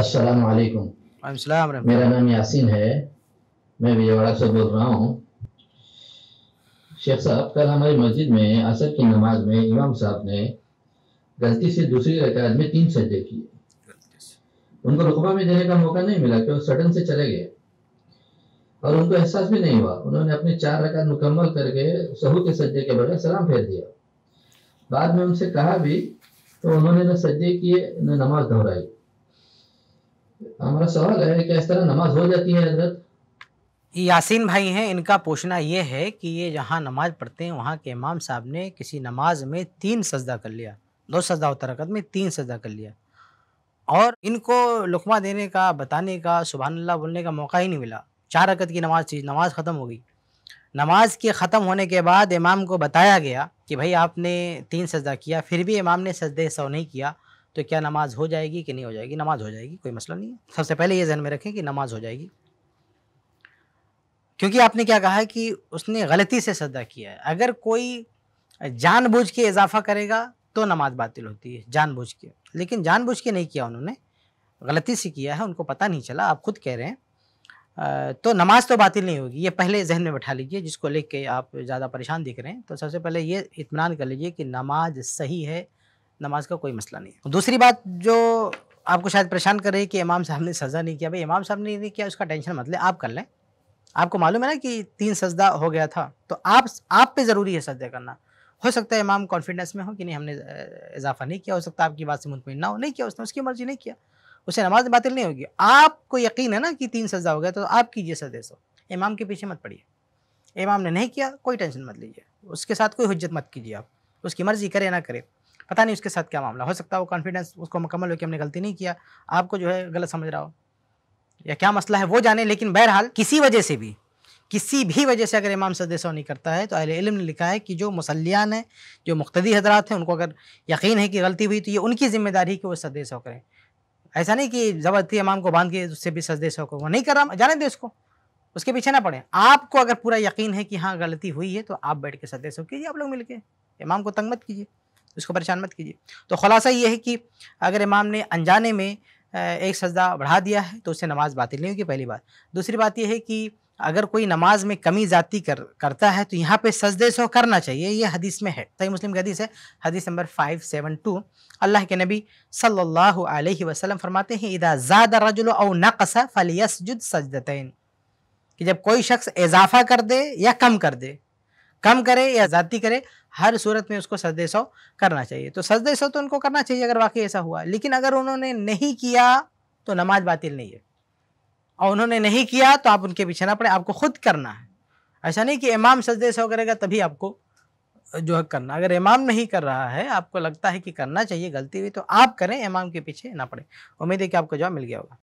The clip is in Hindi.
अस्सलाम वालेकुम मेरा नाम यासिन है मैं विजयवाड़ा से बोल रहा हूँ शेख साहब कल हमारी मस्जिद में असर की नमाज में इमाम साहब ने गलती से दूसरी रकात में तीन सजे किए उनको रुकबा में देने का मौका नहीं मिला क्यों सडन से चले गए और उनको एहसास भी नहीं हुआ उन्होंने अपने चार रकात मुकम्मल करके सहू के सज्जे के बगैर सलाम फेर दिया बाद में उनसे कहा भी तो उन्होंने न सज्जे किए न नमाज दोहराई हमारा सवाल है क्या इस तरह नमाज हो जाती है हजरत यासीन भाई हैं इनका पूछना ये है कि ये जहाँ नमाज पढ़ते हैं वहाँ के इमाम साहब ने किसी नमाज में तीन सजदा कर लिया दो सजदा होता रकत में तीन सजदा कर लिया और इनको लुकमा देने का बताने का सुबहानल्ला बोलने का मौका ही नहीं मिला चार रकत की नमाज थी नमाज ख़त्म हो गई नमाज के ख़त्म होने के बाद इमाम को बताया गया कि भाई आपने तीन सजदा किया फिर भी इमाम ने सजदे सौ नहीं किया तो क्या नमाज हो जाएगी कि नहीं हो जाएगी नमाज हो जाएगी कोई मसला नहीं है सबसे पहले ये जहन में रखें कि नमाज हो जाएगी क्योंकि आपने क्या कहा है कि उसने गलती से सदा किया है अगर कोई जानबूझ के इजाफा करेगा तो नमाज बातिल होती है जानबूझ के लेकिन जानबूझ के नहीं किया उन्होंने गलती से किया है उनको पता नहीं चला आप खुद कह रहे हैं तो नमाज तो बातिल नहीं होगी ये पहले जहन में बैठा लीजिए जिसको लेके आप ज़्यादा परेशान दिख रहे हैं तो सबसे पहले ये इतमान कर लीजिए कि नमाज सही है नमाज का कोई मसला नहीं है दूसरी बात जो आपको शायद परेशान कर रही है कि इमाम साहब ने सज़ा नहीं किया भाई इमाम साहब ने नहीं किया उसका टेंशन मतलब आप कर लें आपको मालूम है ना कि तीन सजदा हो गया था तो आप आप पे ज़रूरी है सजदा करना हो सकता है इमाम कॉन्फिडेंस में हो कि नहीं हमने इजाफा नहीं किया हो सकता आपकी बात से मुतमिन ना हो नहीं किया उसने उसकी मर्ज़ी नहीं किया उसे नमाज बातिल नहीं होगी आपको यकीन है ना कि तीन सजदा हो गया तो आप कीजिए सजदे सो इमाम के पीछे मत पड़िए इमाम ने नहीं किया कोई टेंशन मत लीजिए उसके साथ कोई हजत मत कीजिए आप उसकी मर्ज़ी करे ना करे पता नहीं उसके साथ क्या मामला हो सकता है वो कॉन्फिडेंस उसको मुकम्मल हो कि हमने गलती नहीं किया आपको जो है गलत समझ रहा हो या क्या मसला है वो जाने लेकिन बहरहाल किसी वजह से भी किसी भी वजह से अगर इमाम सदस्य नहीं करता है तो अहिल इलम ने लिखा है कि जो मुसलियान हैं जो मुख्तदी हजरात हैं उनको अगर यकीन है कि गलती हुई तो ये उनकी जिम्मेदारी कि वो सदे करें ऐसा नहीं कि ज़बरदस्ती इमाम को बांध के उससे भी सजदे सौ करो वो नहीं कर रहा जाने दे उसको उसके पीछे ना पड़े आपको अगर पूरा यकीन है कि हाँ गलती हुई है तो आप बैठ के सदे सौ कीजिए आप लोग मिल के इमाम को तंग मत कीजिए उसको परेशान मत कीजिए तो खुलासा ये है कि अगर इमाम ने अनजाने में एक सजदा बढ़ा दिया है तो उससे नमाज़ बातिल नहीं होगी पहली बात दूसरी बात यह है कि अगर कोई नमाज में कमी ज़ाती कर करता है तो यहाँ पे सजदे सो करना चाहिए ये हदीस में है सही मुस्लिम की हदीस है हदीस नंबर फाइव सेवन टू अल्लाह के नबी सल्लल्लाहु अलैहि वसल्लम फरमाते हैं इदा ज़्यादा रजुल और नकसा फलियसजुद सजदतैन कि जब कोई शख्स इजाफा कर दे या कम कर दे कम करे या ज़्यादा करे हर सूरत में उसको सजदे सौ करना चाहिए तो सजदे सौ तो उनको करना चाहिए अगर वाकई ऐसा हुआ लेकिन अगर उन्होंने नहीं किया तो नमाज बातिल नहीं है और उन्होंने नहीं किया तो आप उनके पीछे ना पड़े आपको खुद करना है ऐसा नहीं कि इमाम सजदे सौ करेगा तभी आपको जो है करना अगर इमाम नहीं कर रहा है आपको लगता है कि करना चाहिए गलती हुई तो आप करें इमाम के पीछे ना पड़े उम्मीद है कि आपको जवाब मिल गया होगा